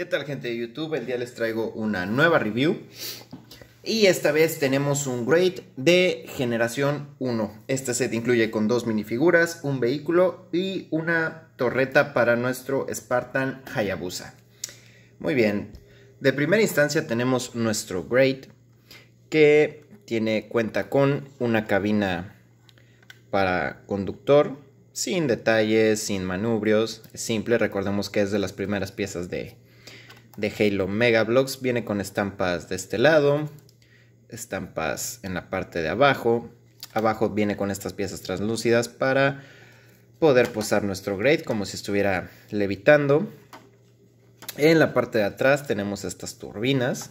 ¿Qué tal gente de YouTube? El día les traigo una nueva review y esta vez tenemos un Great de generación 1. Este set incluye con dos minifiguras, un vehículo y una torreta para nuestro Spartan Hayabusa. Muy bien, de primera instancia tenemos nuestro Great que tiene cuenta con una cabina para conductor, sin detalles, sin manubrios, simple, recordemos que es de las primeras piezas de, de Halo Mega Bloks. Viene con estampas de este lado, estampas en la parte de abajo. Abajo viene con estas piezas translúcidas para poder posar nuestro grade como si estuviera levitando. En la parte de atrás tenemos estas turbinas.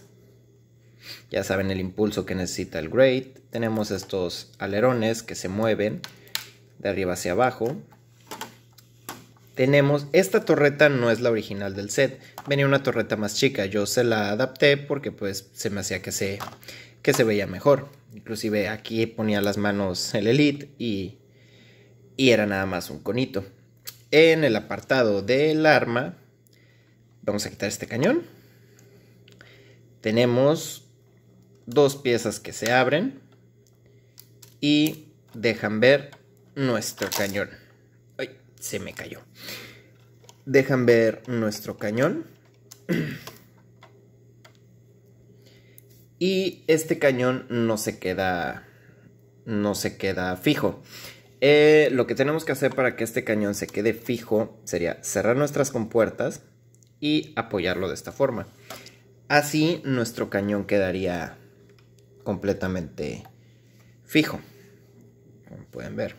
Ya saben el impulso que necesita el grade. Tenemos estos alerones que se mueven de arriba hacia abajo tenemos, esta torreta no es la original del set, venía una torreta más chica, yo se la adapté porque pues se me hacía que se, que se veía mejor. Inclusive aquí ponía las manos el Elite y, y era nada más un conito. En el apartado del arma, vamos a quitar este cañón. Tenemos dos piezas que se abren y dejan ver nuestro cañón se me cayó. Dejan ver nuestro cañón. Y este cañón no se queda, no se queda fijo. Eh, lo que tenemos que hacer para que este cañón se quede fijo sería cerrar nuestras compuertas y apoyarlo de esta forma. Así nuestro cañón quedaría completamente fijo. Como pueden ver.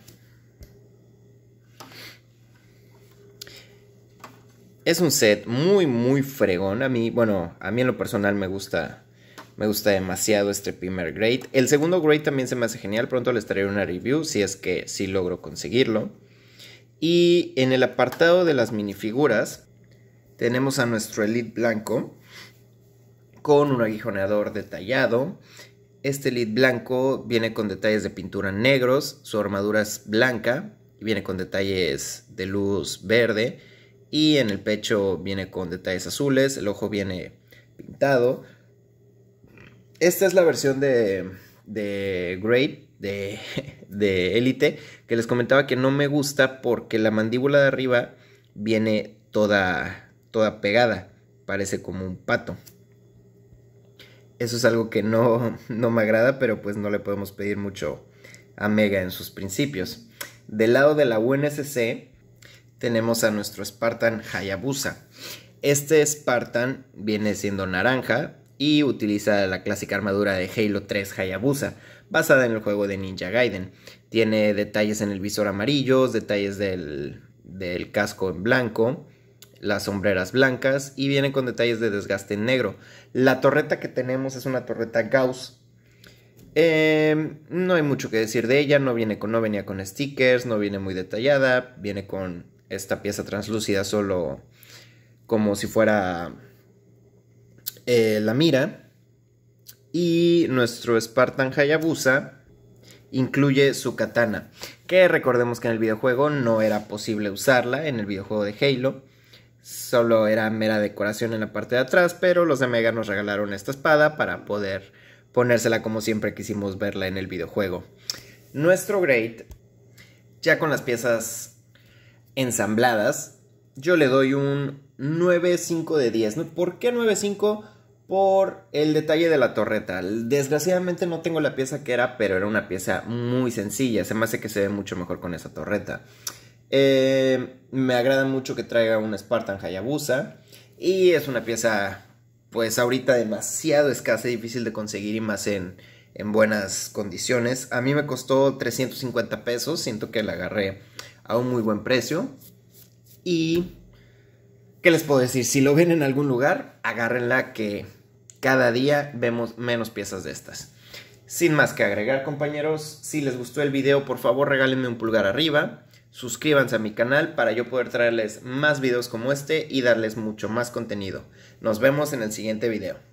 Es un set muy, muy fregón. A mí, bueno, a mí en lo personal me gusta. Me gusta demasiado este primer grade. El segundo grade también se me hace genial. Pronto les traeré una review si es que sí logro conseguirlo. Y en el apartado de las minifiguras tenemos a nuestro Elite blanco con un aguijonador detallado. Este Elite blanco viene con detalles de pintura negros, su armadura es blanca y viene con detalles de luz verde y en el pecho viene con detalles azules, el ojo viene pintado. Esta es la versión de, de de, de Elite, que les comentaba que no me gusta porque la mandíbula de arriba viene toda, toda pegada, parece como un pato. Eso es algo que no, no me agrada, pero pues no le podemos pedir mucho a Mega en sus principios. Del lado de la UNSC, tenemos a nuestro Spartan Hayabusa. Este Spartan viene siendo naranja y utiliza la clásica armadura de Halo 3 Hayabusa, basada en el juego de Ninja Gaiden. Tiene detalles en el visor amarillos, detalles del, casco en blanco, las sombreras blancas y viene con detalles de desgaste en negro. La torreta que tenemos es una torreta Gauss. Em, no hay mucho que decir de ella, no, viene con, no venía con stickers, no viene muy detallada, viene con esta pieza translúcida solo como si fuera eh, la mira. Y nuestro Spartan Hayabusa incluye su katana, que recordemos que en el videojuego no era posible usarla, en el videojuego de Halo. Solo era mera decoración en la parte de atrás, pero los de Mega nos regalaron esta espada para poder ponérsela como siempre quisimos verla en el videojuego. Nuestro Great, ya con las piezas ensambladas, yo le doy un 9.5 de 10. ¿Por qué 9.5? Por el detalle de la torreta. Desgraciadamente no tengo la pieza que era, pero era una pieza muy sencilla. Se me hace que se ve mucho mejor con esa torreta. Eh, me agrada mucho que traiga un Spartan Hayabusa. Y es una pieza, pues ahorita demasiado escasa y difícil de conseguir y más en, en buenas condiciones. A mí me costó 350 pesos. Siento que la agarré a un muy buen precio. Y, ¿qué les puedo decir? Si lo ven en algún lugar, agárrenla que cada día vemos menos piezas de estas. Sin más que agregar compañeros, si les gustó el video por favor regálenme un pulgar arriba, suscríbanse a mi canal para yo poder traerles más videos como este y darles mucho más contenido. Nos vemos en el siguiente video.